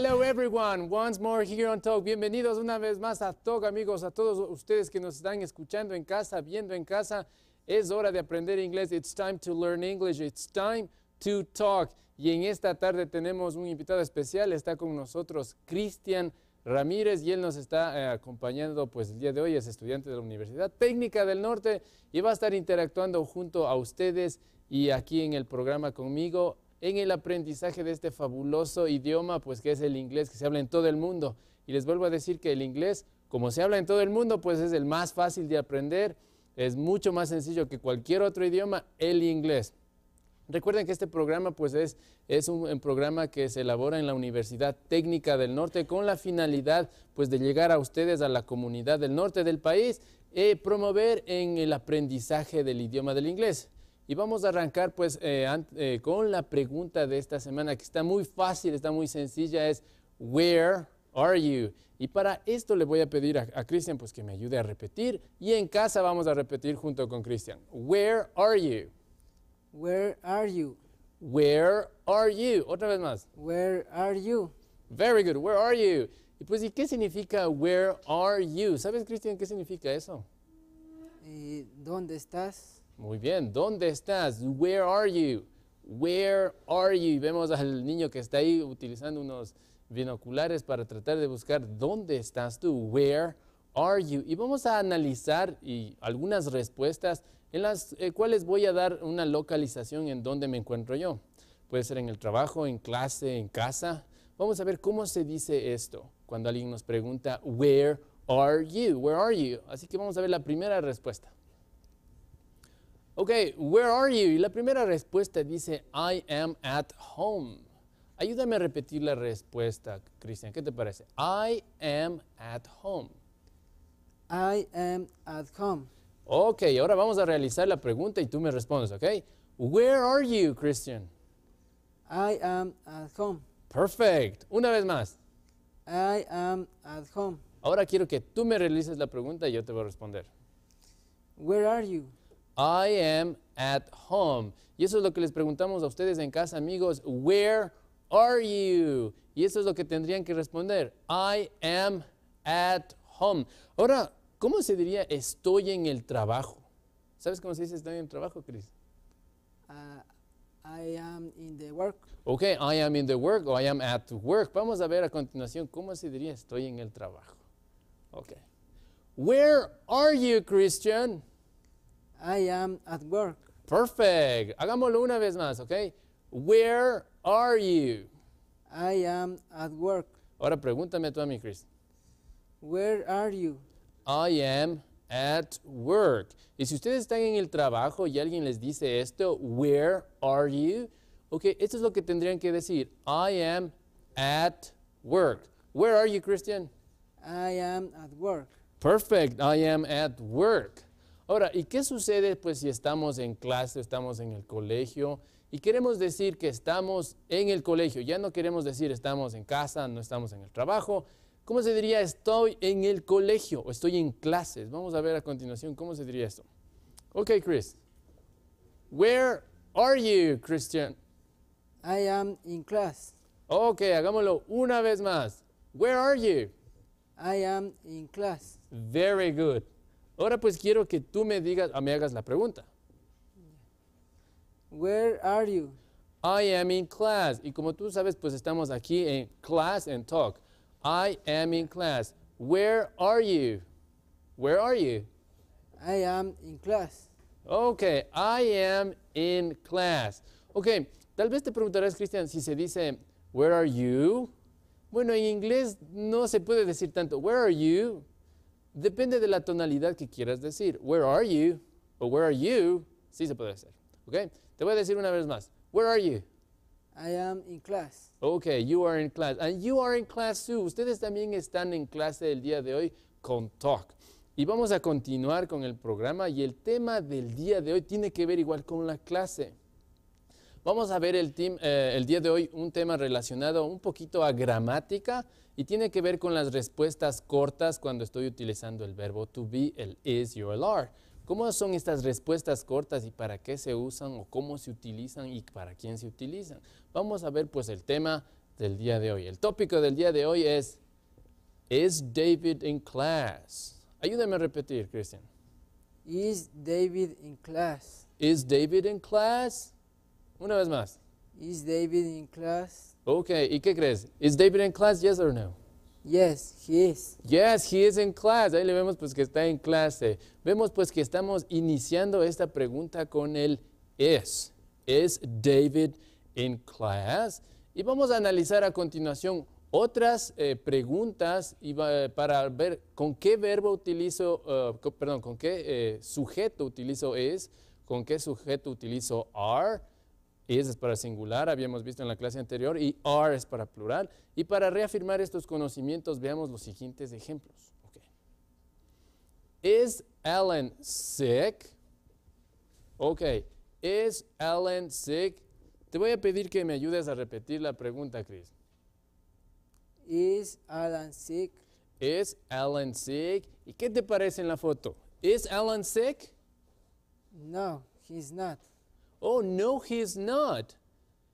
Hello everyone, once more here on Talk. Bienvenidos una vez más a Talk, amigos, a todos ustedes que nos están escuchando en casa, viendo en casa. Es hora de aprender inglés. It's time to learn English. It's time to talk. Y en esta tarde tenemos un invitado especial. Está con nosotros Cristian Ramírez y él nos está eh, acompañando pues el día de hoy. Es estudiante de la Universidad Técnica del Norte y va a estar interactuando junto a ustedes y aquí en el programa conmigo en el aprendizaje de este fabuloso idioma, pues que es el inglés que se habla en todo el mundo. Y les vuelvo a decir que el inglés, como se habla en todo el mundo, pues es el más fácil de aprender, es mucho más sencillo que cualquier otro idioma, el inglés. Recuerden que este programa pues es, un, programa que se elabora en la Universidad Técnica del Norte con la finalidad pues de llegar a ustedes, a la comunidad del norte del país, y eh, promover en el aprendizaje del idioma del inglés. Y vamos a arrancar pues eh, eh, con la pregunta de esta semana que está muy fácil, está muy sencilla, es Where are you? Y para esto le voy a pedir a, Cristian pues que me ayude a repetir y en casa vamos a repetir junto con Cristian. Where are you? Where are you? Where are you? Otra vez más. Where are you? Very good. Where are you? Y pues, ¿y qué significa where are you? ¿Sabes, Cristian, qué significa eso? Eh, ¿Dónde estás? Muy bien, ¿dónde estás? Where are you? Where are you? Vemos al niño que está ahí utilizando unos binoculares para tratar de buscar dónde estás tú. Where are you? Y vamos a analizar y algunas respuestas en las eh, cuales voy a dar una localización en dónde me encuentro yo. Puede ser en el trabajo, en clase, en casa. Vamos a ver cómo se dice esto cuando alguien nos pregunta, Where are you? Where are you? Así que vamos a ver la primera respuesta. Ok, where are you? Y la primera respuesta dice, I am at home. Ayúdame a repetir la respuesta, Cristian. ¿Qué te parece? I am at home. I am at home. Ok, ahora vamos a realizar la pregunta y tú me respondes, ¿ok? Where are you, Christian? I am at home. Perfect. Una vez más. I am at home. Ahora quiero que tú me realices la pregunta y yo te voy a responder. Where are you? I am at home. Y eso es lo que les preguntamos a ustedes en casa, amigos. Where are you? Y eso es lo que tendrían que responder. I am at home. Ahora, ¿cómo se diría estoy en el trabajo? ¿Sabes cómo se dice estoy en el trabajo, Chris? Uh, I am in the work. Ok, I am in the work o I am at work. Vamos a ver a continuación cómo se diría estoy en el trabajo. Ok. Where are you, Christian? I am at work. Perfect. Hagámoslo una vez más, ¿ok? Where are you? I am at work. Ahora pregúntame tú a mí, Chris. Where are you? I am at work. Y si ustedes están en el trabajo y alguien les dice esto, where are you? Ok, esto es lo que tendrían que decir. I am at work. Where are you, Christian? I am at work. Perfect. I am at work. Ahora, ¿y qué sucede pues si estamos en clase, estamos en el colegio y queremos decir que estamos en el colegio? Ya no queremos decir estamos en casa, no estamos en el trabajo. ¿Cómo se diría estoy en el colegio o estoy en clases? Vamos a ver a continuación cómo se diría esto. Ok, Chris. Where are you, Christian? I am in class. Ok, hagámoslo una vez más. Where are you? I am in class. Very good. Ahora pues quiero que tú me digas, ah, me hagas la pregunta. Where are you? I am in class. Y como tú sabes, pues estamos aquí en class and talk. I am in class. Where are you? Where are you? I am in class. Okay. I am in class. Ok, tal vez te preguntarás, Cristian, si se dice, where are you? Bueno, en inglés no se puede decir tanto, where are you? Depende de la tonalidad que quieras decir. Where are you? O where are you? Sí se puede hacer. ¿Ok? Te voy a decir una vez más. Where are you? I am in class. Ok, you are in class. And you are in class too. Ustedes también están en clase el día de hoy con Talk. Y vamos a continuar con el programa y el tema del día de hoy tiene que ver igual con la clase. Vamos a ver el, team, eh, el día de hoy un tema relacionado un poquito a gramática y tiene que ver con las respuestas cortas cuando estoy utilizando el verbo to be, el is you el are. ¿Cómo son estas respuestas cortas y para qué se usan o cómo se utilizan y para quién se utilizan? Vamos a ver pues el tema del día de hoy. El tópico del día de hoy es ¿Is David in class? Ayúdame a repetir, Christian. ¿Is David in class? ¿Is David in class? Una vez más. ¿Is David in class? Okay, ¿y qué crees? Is David in class? Yes or no? Yes, he is. Yes, he is in class. Ahí le vemos pues que está en clase. Vemos pues que estamos iniciando esta pregunta con el es. ¿Es David in class? Y vamos a analizar a continuación otras eh, preguntas para ver con qué verbo utilizo, eh, perdón, con qué eh, sujeto utilizo es, con qué sujeto utilizo are is es para singular, habíamos visto en la clase anterior, y are es para plural. Y para reafirmar estos conocimientos, veamos los siguientes ejemplos. Okay. Is sick? Ok, is Alan sick? Te voy a pedir que me ayudes a repetir la pregunta, Chris. Is Alan sick? Is Alan sick? ¿Y qué te parece en la foto? Is Alan sick? No, he's not. Oh, no, he is not.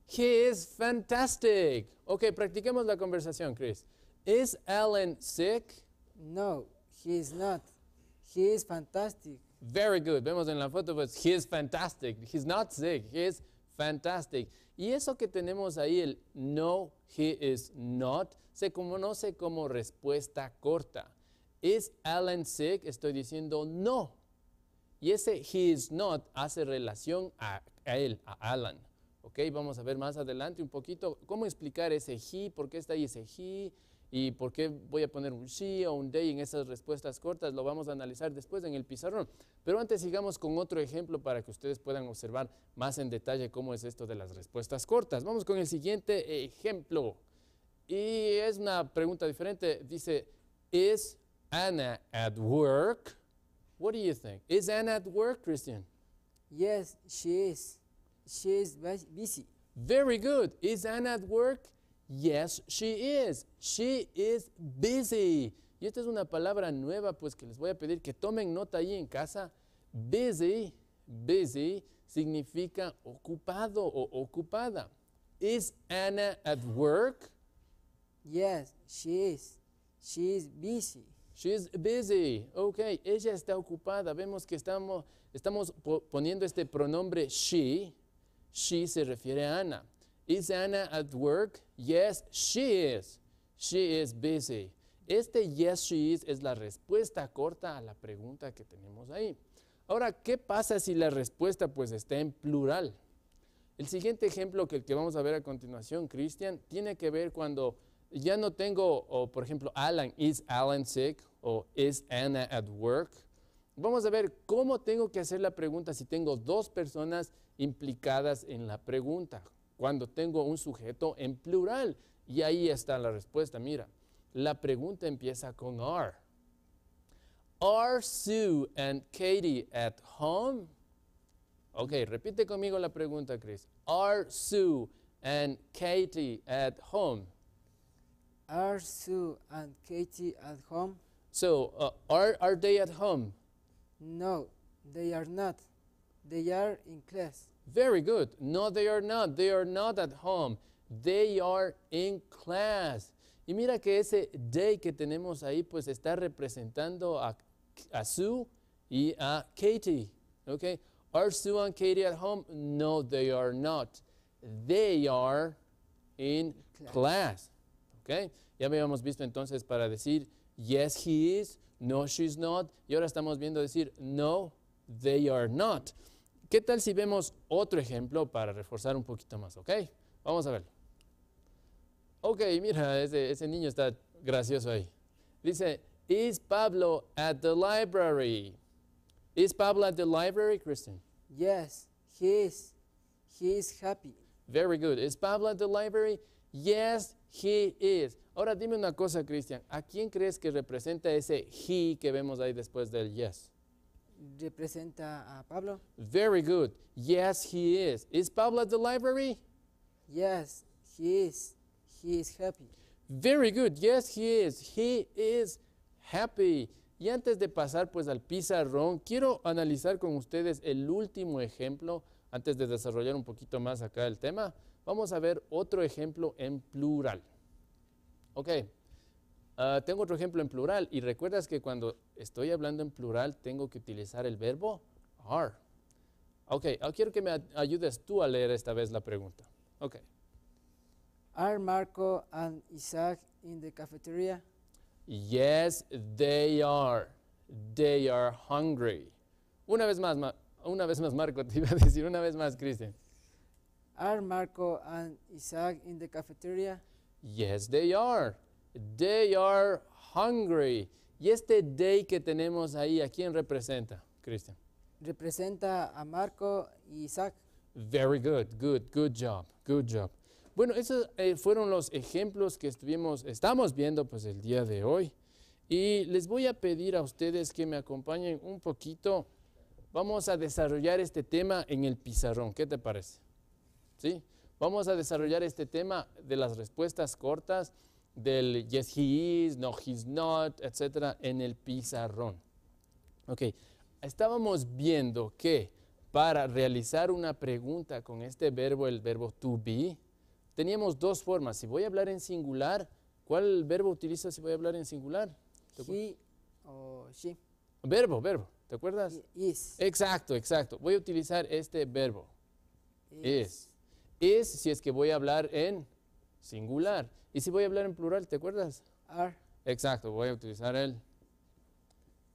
He is fantastic. Ok, practiquemos la conversación, Chris. Is Alan sick? No, he is not. He is fantastic. Very good. Vemos en la foto, pues, he is fantastic. He's not sick. He is fantastic. Y eso que tenemos ahí, el no, he is not, se conoce como respuesta corta. Is Alan sick? Estoy diciendo no. Y ese he is not hace relación a a él, a Alan. ¿Ok? Vamos a ver más adelante un poquito cómo explicar ese he, por qué está ahí ese he y por qué voy a poner un she o un they en esas respuestas cortas. Lo vamos a analizar después en el pizarrón. Pero antes sigamos con otro ejemplo para que ustedes puedan observar más en detalle cómo es esto de las respuestas cortas. Vamos con el siguiente ejemplo. Y es una pregunta diferente. Dice, ¿Is Anna at work? What do you think? ¿Is Anna at work, Christian? Yes, she is. She is busy. Very good. Is Anna at work? Yes, she is. She is busy. Y esta es una palabra nueva, pues que les voy a pedir que tomen nota ahí en casa. Busy, busy significa ocupado o ocupada. Is Anna at work? Yes, she is. She is busy. She is busy. Ok, ella está ocupada. Vemos que estamos, Estamos poniendo este pronombre she. She se refiere a Ana. Is Ana at work? Yes, she is. She is busy. Este yes, she is es la respuesta corta a la pregunta que tenemos ahí. Ahora, ¿qué pasa si la respuesta pues está en plural? El siguiente ejemplo que que vamos a ver a continuación, Christian, tiene que ver cuando ya no tengo, por ejemplo, Alan, is Alan sick? O is Ana at work? vamos a ver cómo tengo que hacer la pregunta si tengo dos personas implicadas en la pregunta, cuando tengo un sujeto en plural. Y ahí está la respuesta, mira. La pregunta empieza con are. Are Sue and Katie at home? Ok, repite conmigo la pregunta, Chris. Are Sue and Katie at home? Are Sue and Katie at home? So, uh, are, are they at home? No, they are not. They are in class. Very good. No, they are not. They are not at home. They are in class. Y mira que ese they que tenemos ahí pues está representando a, Sue y a Katie. Okay? Are Sue and Katie at home? No, they are not. They are in class. class. Okay? Ya habíamos visto entonces para decir yes he is, no, she's not. Y ahora estamos viendo decir, no, they are not. ¿Qué tal si vemos otro ejemplo para reforzar un poquito más? ¿Ok? Vamos a verlo. Ok, mira, ese, ese niño está gracioso ahí. Dice, is Pablo at the library? Is Pablo at the library, Christian? Yes, he is. He is happy. Very good. Is Pablo at the library? Yes, he is. Ahora dime una cosa, Cristian, ¿a quién crees que representa ese he que vemos ahí después del yes? Representa a Pablo. Very good. Yes, he is. Is Pablo at the library? Yes, he is. He is happy. Very good. Yes, he is. He is happy. Y antes de pasar pues al pizarrón, quiero analizar con ustedes el último ejemplo, antes de desarrollar un poquito más acá el tema. Vamos a ver otro ejemplo en plural. Ok, ah, tengo otro ejemplo en plural y recuerdas que cuando estoy hablando en plural tengo que utilizar el verbo are. Ok, ah, quiero que me ayudes tú a leer esta vez la pregunta. Ok. Are Marco and Isaac in the cafeteria? Yes, they are. They are hungry. Una vez más, una vez más Marco, te iba a decir una vez más, Cristian. Are Marco and Isaac in the cafeteria? Yes, they are. They are hungry. Y este day que tenemos ahí, ¿a quién representa, Cristian? Representa a Marco y Isaac. Very good, good, good job, good job. Bueno, esos eh, fueron los ejemplos que estuvimos, estamos viendo pues el día de hoy. Y les voy a pedir a ustedes que me acompañen un poquito. Vamos a desarrollar este tema en el pizarrón. ¿Qué te parece? ¿Sí? Vamos a desarrollar este tema de las respuestas cortas del yes he is, no he's not, etcétera, en el pizarrón. Ok, estábamos viendo que para realizar una pregunta con este verbo, el verbo to be, teníamos dos formas. Si voy a hablar en singular, ¿cuál verbo utiliza si voy a hablar en singular? He o she. Verbo, verbo. ¿Te acuerdas? Is. Exacto, exacto. Voy a utilizar este verbo. is. Is, si es que voy a hablar en singular. Y si voy a hablar en plural, ¿te acuerdas? Are. Exacto, voy a utilizar el,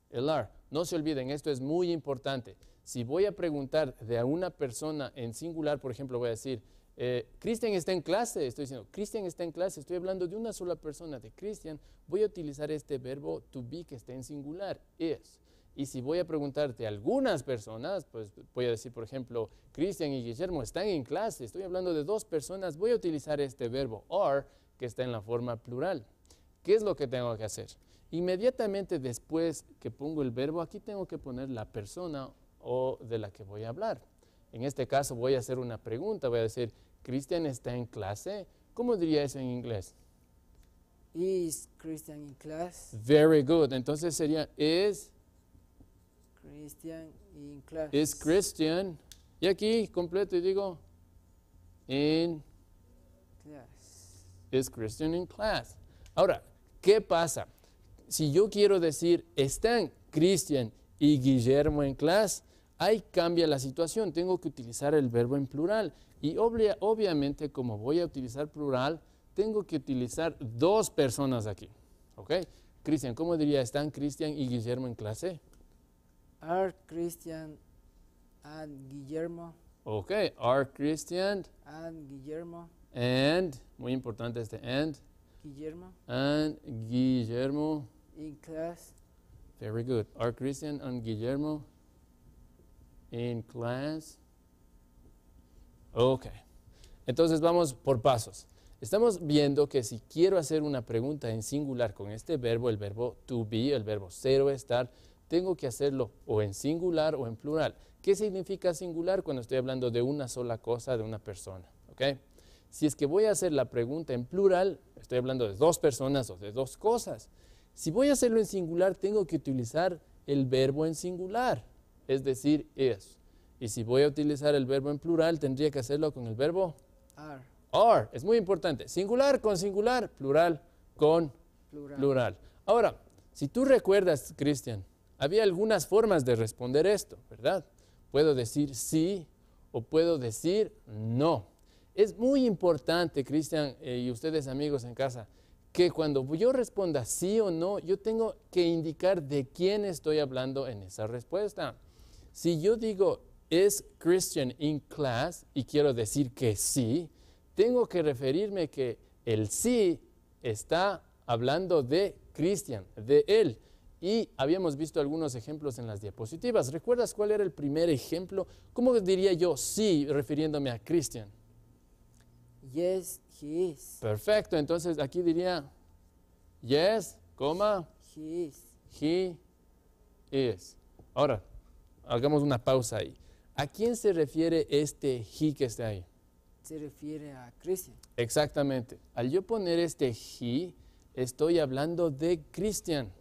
el are. No se olviden, esto es muy importante. Si voy a preguntar de a una persona en singular, por ejemplo, voy a decir, eh, Christian está en clase, estoy diciendo, Cristian está en clase, estoy hablando de una sola persona, de Cristian, voy a utilizar este verbo to be que está en singular, is. Y si voy a preguntarte a algunas personas, pues voy a decir, por ejemplo, Cristian y Guillermo están en clase, estoy hablando de dos personas, voy a utilizar este verbo are que está en la forma plural. ¿Qué es lo que tengo que hacer? Inmediatamente después que pongo el verbo, aquí tengo que poner la persona o de la que voy a hablar. En este caso voy a hacer una pregunta, voy a decir, ¿Cristian está en clase? ¿Cómo diría eso en inglés? Is Christian in class? Very good. Entonces sería, ¿is Christian in class. Is Christian. Y aquí completo y digo in class. Is Christian in class. Ahora, ¿qué pasa? Si yo quiero decir están Christian y Guillermo en class? ahí cambia la situación. Tengo que utilizar el verbo en plural. Y obviamente, como voy a utilizar plural, tengo que utilizar dos personas aquí. ¿Ok? Christian, ¿cómo diría? ¿Están Christian y Guillermo en clase? Are Christian and Guillermo. Okay, are Christian. And Guillermo. And, muy importante este and. Guillermo. And Guillermo. In class. Very good. Art Christian and Guillermo in class. Ok. Entonces vamos por pasos. Estamos viendo que si quiero hacer una pregunta en singular con este verbo, el verbo to be, el verbo cero o estar, tengo que hacerlo o en singular o en plural. ¿Qué significa singular cuando estoy hablando de una sola cosa, de una persona? ¿Okay? Si es que voy a hacer la pregunta en plural, estoy hablando de dos personas o de dos cosas. Si voy a hacerlo en singular, tengo que utilizar el verbo en singular, es decir, es. Y si voy a utilizar el verbo en plural, tendría que hacerlo con el verbo are. es muy importante. Singular con singular, plural con plural. plural. Ahora, si tú recuerdas, Cristian, había algunas formas de responder esto, ¿verdad? Puedo decir sí o puedo decir no. Es muy importante, Cristian eh, y ustedes amigos en casa, que cuando yo responda sí o no, yo tengo que indicar de quién estoy hablando en esa respuesta. Si yo digo es Christian in class y quiero decir que sí, tengo que referirme que el sí está hablando de Christian, de él. Y habíamos visto algunos ejemplos en las diapositivas. ¿Recuerdas cuál era el primer ejemplo? ¿Cómo diría yo sí refiriéndome a Christian? Yes, he is. Perfecto, entonces aquí diría yes, coma. He is. He is. Ahora, hagamos una pausa ahí. ¿A quién se refiere este he que está ahí? Se refiere a Christian. Exactamente. Al yo poner este he, estoy hablando de Christian.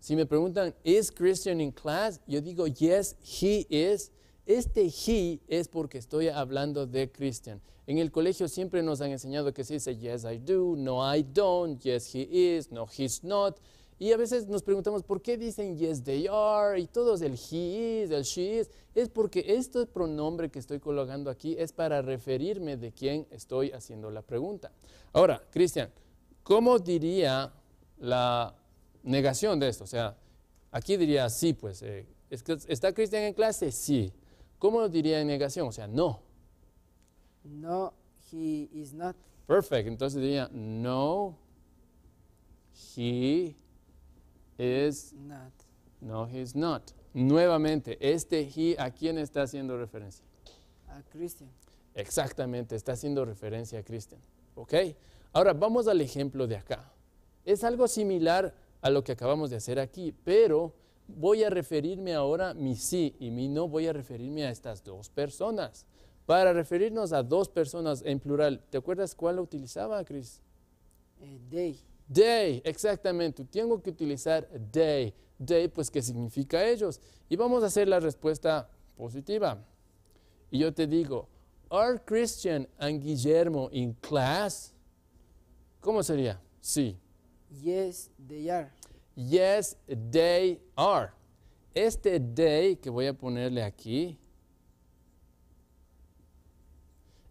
Si me preguntan, ¿is Christian in class? Yo digo, yes, he is. Este he es porque estoy hablando de Christian. En el colegio siempre nos han enseñado que se dice yes, I do, no, I don't, yes, he is, no, he's not. Y a veces nos preguntamos por qué dicen yes, they are y todos el he is, el she is. Es porque este pronombre que estoy colocando aquí es para referirme de quién estoy haciendo la pregunta. Ahora, Christian, ¿cómo diría la negación de esto. O sea, aquí diría sí, pues, eh, ¿está Cristian en clase? Sí. ¿Cómo lo diría en negación? O sea, no. No, he is not. Perfect. Entonces diría, no, he is not. No, he is not. Nuevamente, este he, ¿a quién está haciendo referencia? A Christian. Exactamente, está haciendo referencia a Christian. ¿Ok? Ahora, vamos al ejemplo de acá. Es algo similar a lo que acabamos de hacer aquí, pero voy a referirme ahora mi sí y mi no, voy a referirme a estas dos personas. Para referirnos a dos personas en plural, ¿te acuerdas cuál utilizaba, Chris? Day. Eh, they. exactamente. Tengo que utilizar day. Day, pues, ¿qué significa ellos? Y vamos a hacer la respuesta positiva. Y yo te digo, ¿Are Christian and Guillermo in class? ¿Cómo sería? Sí. Yes, they are. Yes, they are. Este day que voy a ponerle aquí,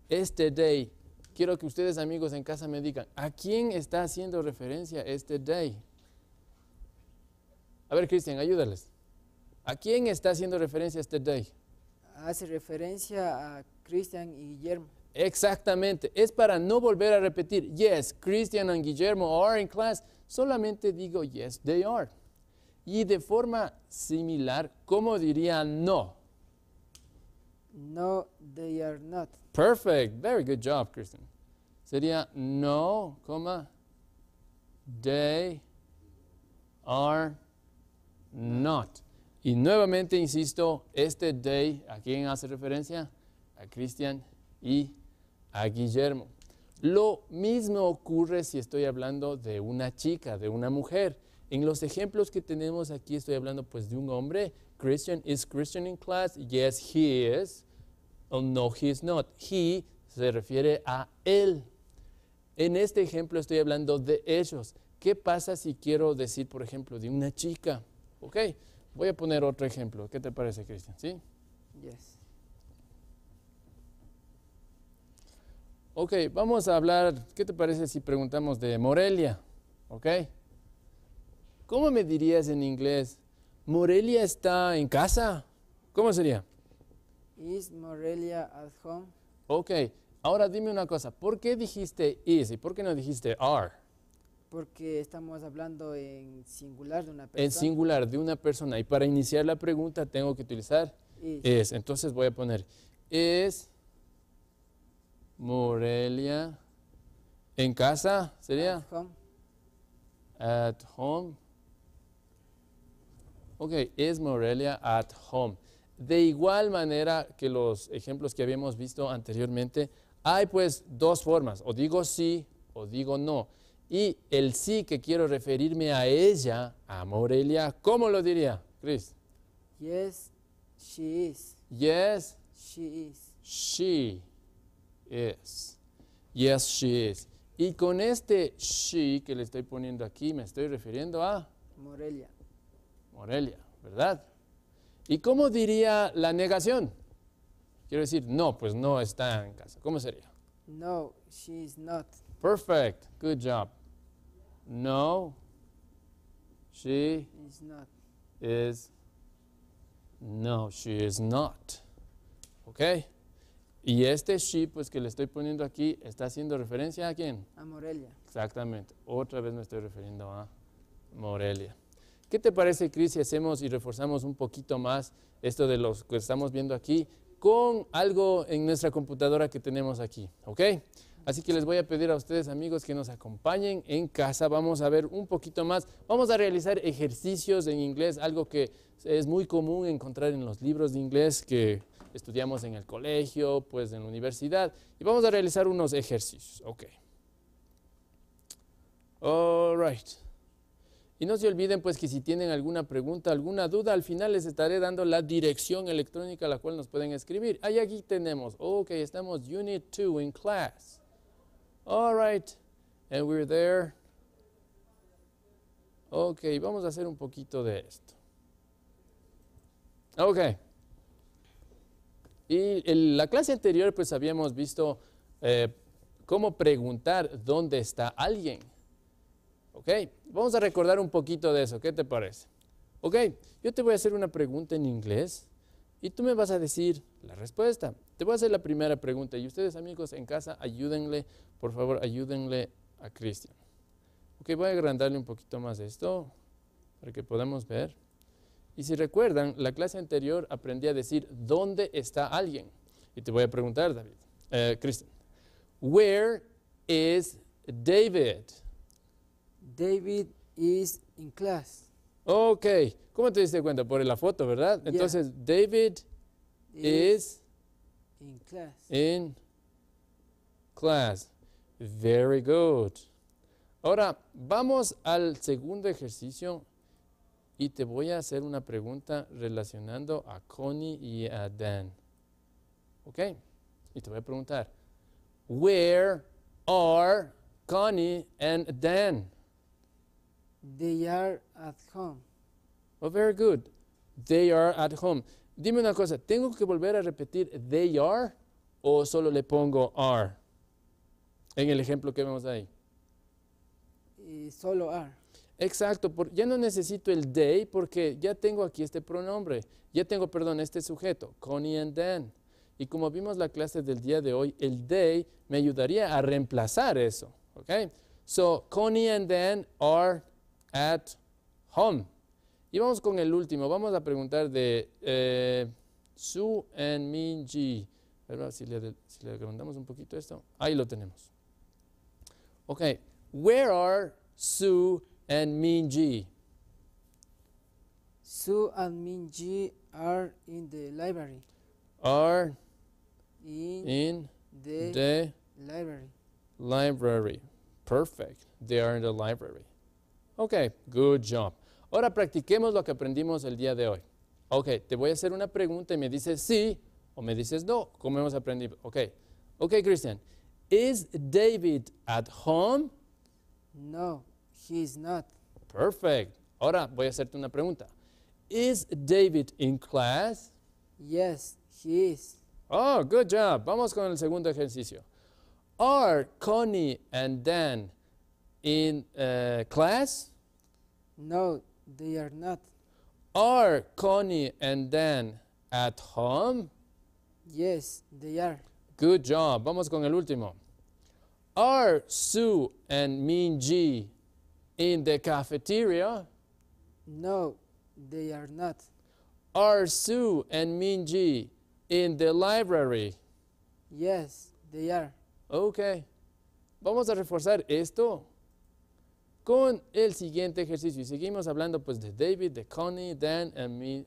este day, quiero que ustedes amigos en casa me digan, ¿a quién está haciendo referencia este day? A ver, Cristian, ayúdales. ¿A quién está haciendo referencia este day? Hace referencia a Cristian y Guillermo. Exactamente, es para no volver a repetir, yes, Christian and Guillermo are in class, solamente digo yes, they are. Y de forma similar, ¿cómo diría no? No, they are not. Perfect, very good job, Christian. Sería no, coma, they are not. Y nuevamente insisto, este they, ¿a quién hace referencia? A Christian y a Guillermo. Lo mismo ocurre si estoy hablando de una chica, de una mujer. En los ejemplos que tenemos aquí estoy hablando pues de un hombre. Christian, is Christian in class? Yes, he is. Oh, no, he is not. He se refiere a él. En este ejemplo estoy hablando de ellos. ¿Qué pasa si quiero decir, por ejemplo, de una chica? Ok, voy a poner otro ejemplo. ¿Qué te parece, Christian? ¿Sí? Yes. Ok, vamos a hablar, ¿qué te parece si preguntamos de Morelia? ¿Ok? ¿Cómo me dirías en inglés? ¿Morelia está en casa? ¿Cómo sería? Is Morelia at home? Ok, ahora dime una cosa, ¿por qué dijiste is y por qué no dijiste are? Porque estamos hablando en singular de una persona. En singular de una persona. Y para iniciar la pregunta tengo que utilizar is. is. Entonces voy a poner is Morelia. ¿En casa sería? At home. At home. Ok, es Morelia at home. De igual manera que los ejemplos que habíamos visto anteriormente, hay pues dos formas, o digo sí o digo no. Y el sí que quiero referirme a ella, a Morelia, ¿cómo lo diría, Chris? Yes, she is. Yes, she is. She Is. Yes, she is. Y con este she que le estoy poniendo aquí, me estoy refiriendo a... Morelia. Morelia, ¿verdad? ¿Y cómo diría la negación? Quiero decir, no, pues no está en casa. ¿Cómo sería? No, she is not. Perfect, good job. No, she is not. Is, no, she is not. Ok. Y este she, pues que le estoy poniendo aquí, está haciendo referencia a quién? A Morelia. Exactamente. Otra vez me estoy refiriendo a Morelia. ¿Qué te parece, Cris, si hacemos y reforzamos un poquito más esto de lo que estamos viendo aquí con algo en nuestra computadora que tenemos aquí? ¿Ok? Así que les voy a pedir a ustedes, amigos, que nos acompañen en casa. Vamos a ver un poquito más. Vamos a realizar ejercicios en inglés, algo que es muy común encontrar en los libros de inglés que estudiamos en el colegio, pues en la universidad. Y vamos a realizar unos ejercicios. Ok. All right. Y no se olviden pues que si tienen alguna pregunta, alguna duda, al final les estaré dando la dirección electrónica a la cual nos pueden escribir. Ahí aquí tenemos, ok, estamos Unit 2 in class. All right, and we're there. Ok, vamos a hacer un poquito de esto. OK. Y en la clase anterior pues habíamos visto eh, cómo preguntar dónde está alguien. ¿Ok? Vamos a recordar un poquito de eso. ¿Qué te parece? Ok, yo te voy a hacer una pregunta en inglés y tú me vas a decir la respuesta. Te voy a hacer la primera pregunta y ustedes amigos en casa ayúdenle, por favor, ayúdenle a Cristian. Ok, voy a agrandarle un poquito más esto para que podamos ver. Y si recuerdan, la clase anterior aprendí a decir dónde está alguien. Y te voy a preguntar, David, eh, where is David? David is in class. Ok, ¿cómo te diste cuenta? Por la foto, ¿verdad? Entonces, David is, is in class. In class. Very good. Ahora, vamos al segundo ejercicio y te voy a hacer una pregunta relacionando a Connie y a Dan. ¿Ok? Y te voy a preguntar, where are Connie and Dan? They are at home. Oh, very good. They are at home. Dime una cosa, ¿tengo que volver a repetir they are o solo le pongo are? En el ejemplo que vemos ahí. Y solo are. Exacto, ya no necesito el they porque ya tengo aquí este pronombre, ya tengo, perdón, este sujeto, Connie and Dan. Y como vimos la clase del día de hoy, el they me ayudaría a reemplazar eso, ¿ok? So, Connie and Dan are at home. Y vamos con el último, vamos a preguntar de Sue eh, Su and Minji. A Si le, si le un poquito esto, ahí lo tenemos. Ok, where are Sue and Minji. Su and Minji are in the library. Are in, in the, the library. Library. Perfect. They are in the library. Ok, good job. Ahora practiquemos lo que aprendimos el día de hoy. Ok, te voy a hacer una pregunta y me dices sí o me dices no, ¿Cómo hemos aprendido. Ok, ok, Christian. Is David at home? No. He is not. Perfect. Ahora voy a hacerte una pregunta. Is David in class? Yes, he is. Oh, good job. Vamos con el segundo ejercicio. Are Connie and Dan in uh, class? No, they are not. Are Connie and Dan at home? Yes, they are. Good job. Vamos con el último. Are Sue and Minji in the cafeteria? No, they are not. Are Sue and Minji in the library? Yes, they are. Ok. Vamos a reforzar esto con el siguiente ejercicio. Y seguimos hablando pues de David, de Connie, Dan, Min,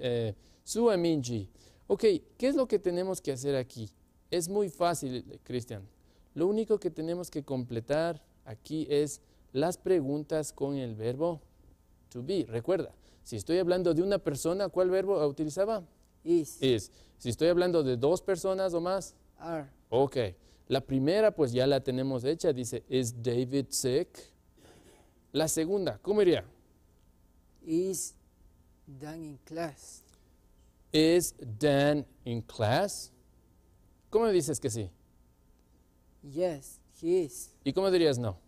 eh, Sue and Minji. Ok, ¿qué es lo que tenemos que hacer aquí? Es muy fácil, Christian. Lo único que tenemos que completar aquí es las preguntas con el verbo to be. Recuerda, si estoy hablando de una persona, ¿cuál verbo utilizaba? Is. Is. Si estoy hablando de dos personas o más. Are. Ok. La primera, pues ya la tenemos hecha. Dice, ¿Is David sick? La segunda, ¿cómo iría? Is Dan in class? Is Dan in class? ¿Cómo dices que sí? Yes, he is. ¿Y cómo dirías no?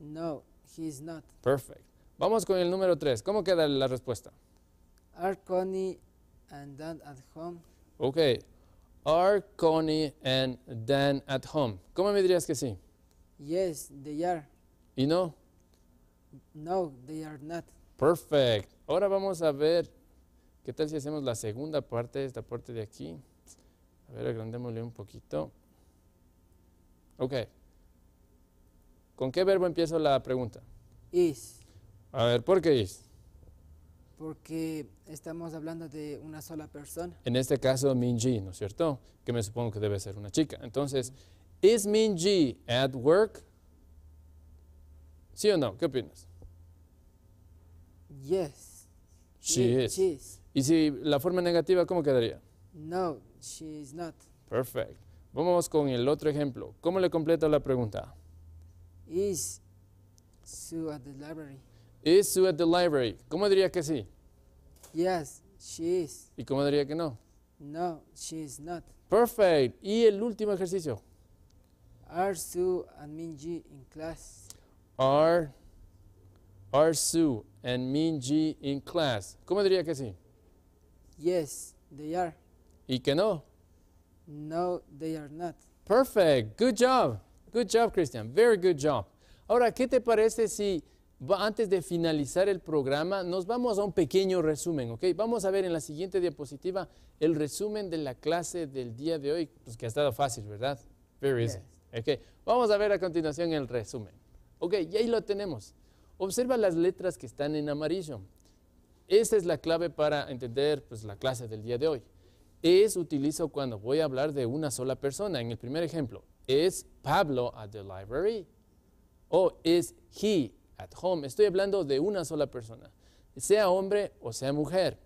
No, he is not. Perfect. Vamos con el número 3. ¿Cómo queda la respuesta? Are Connie and Dan at home? Ok. Are Connie and Dan at home? ¿Cómo me dirías que sí? Yes, they are. ¿Y no? No, they are not. Perfect. Ahora vamos a ver qué tal si hacemos la segunda parte, esta parte de aquí. A ver, agrandémosle un poquito. Ok. ¿Con qué verbo empiezo la pregunta? Is. A ver, ¿por qué is? Porque estamos hablando de una sola persona. En este caso, Minji, ¿no es cierto? Que me supongo que debe ser una chica. Entonces, ¿is Minji at work? ¿Sí o no? ¿Qué opinas? Yes. She, is. ¿Y si la forma negativa, cómo quedaría? No, she is not. Perfect. Vamos con el otro ejemplo. ¿Cómo le completo la pregunta? Is Sue at the library? Is Sue at the library? ¿Cómo diría que sí? Yes, she is. ¿Y cómo diría que no? No, she is not. Perfect. Y el último ejercicio. Are Sue and Minji in class? Are, are Sue and Minji in class? ¿Cómo diría que sí? Yes, they are. ¿Y que no? No, they are not. Perfect. Good job. Good job, Christian. Very good job. Ahora, ¿qué te parece si antes de finalizar el programa nos vamos a un pequeño resumen, ¿ok? Vamos a ver en la siguiente diapositiva el resumen de la clase del día de hoy, pues que ha estado fácil, ¿verdad? Very easy. Vamos a ver a continuación el resumen. Ok, y ahí lo tenemos. Observa las letras que están en amarillo. Esa es la clave para entender pues, la clase del día de hoy. Es utilizo cuando voy a hablar de una sola persona. En el primer ejemplo, ¿Es Pablo at the library? ¿O is he at home? Estoy hablando de una sola persona, sea hombre o sea mujer.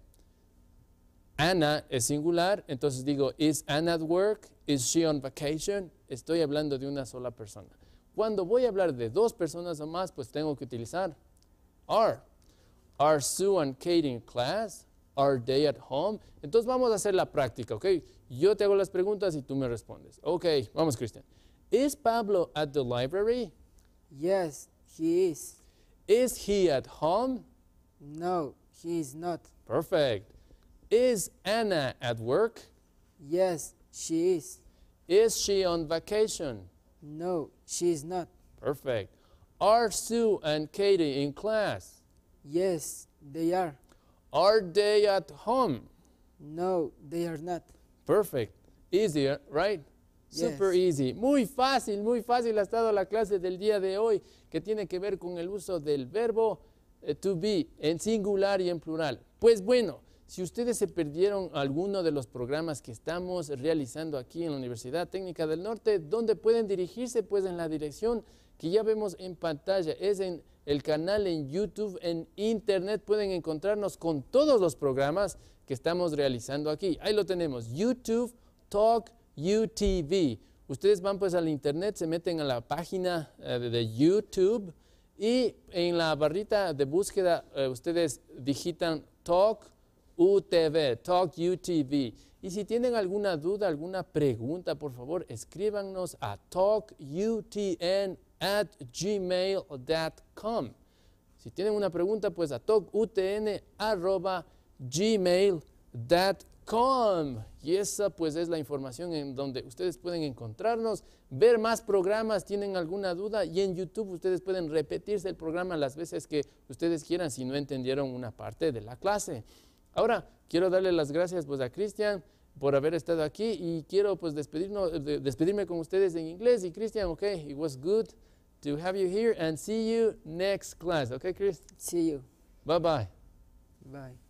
Ana es singular, entonces digo, ¿is Anna at work? ¿Is she on vacation? Estoy hablando de una sola persona. Cuando voy a hablar de dos personas o más, pues tengo que utilizar are. Are Sue and Kate in class? are they at home? Entonces vamos a hacer la práctica, ¿ok? Yo te hago las preguntas y tú me respondes. Ok, vamos, Christian. Is Pablo at the library? Yes, he is. Is he at home? No, he is not. Perfect. Is Anna at work? Yes, she is. Is she on vacation? No, she is not. Perfect. Are Sue and Katie in class? Yes, they are. Are they at home? No, they are not. Perfect. Easy, eh, right? Super easy. Muy fácil, muy fácil ha estado la clase del día de hoy que tiene que ver con el uso del verbo eh, to be en singular y en plural. Pues bueno, si ustedes se perdieron alguno de los programas que estamos realizando aquí en la Universidad Técnica del Norte, ¿dónde pueden dirigirse? Pues en la dirección que ya vemos en pantalla, es en el canal en YouTube, en Internet. Pueden encontrarnos con todos los programas que estamos realizando aquí. Ahí lo tenemos, YouTube Talk UTV. Ustedes van pues al Internet, se meten a la página eh, de YouTube y en la barrita de búsqueda eh, ustedes digitan Talk UTV, Talk UTV. Y si tienen alguna duda, alguna pregunta, por favor, escríbanos a talkutn.com at gmail.com. Si tienen una pregunta, pues a gmail.com. Y esa pues es la información en donde ustedes pueden encontrarnos, ver más programas, tienen alguna duda y en YouTube ustedes pueden repetirse el programa las veces que ustedes quieran si no entendieron una parte de la clase. Ahora, quiero darle las gracias pues a Cristian por haber estado aquí y quiero pues despedirme con ustedes en inglés y Cristian, ok, it was good. to have you here and see you next class. Okay, Chris? See you. Bye-bye. Bye. -bye. bye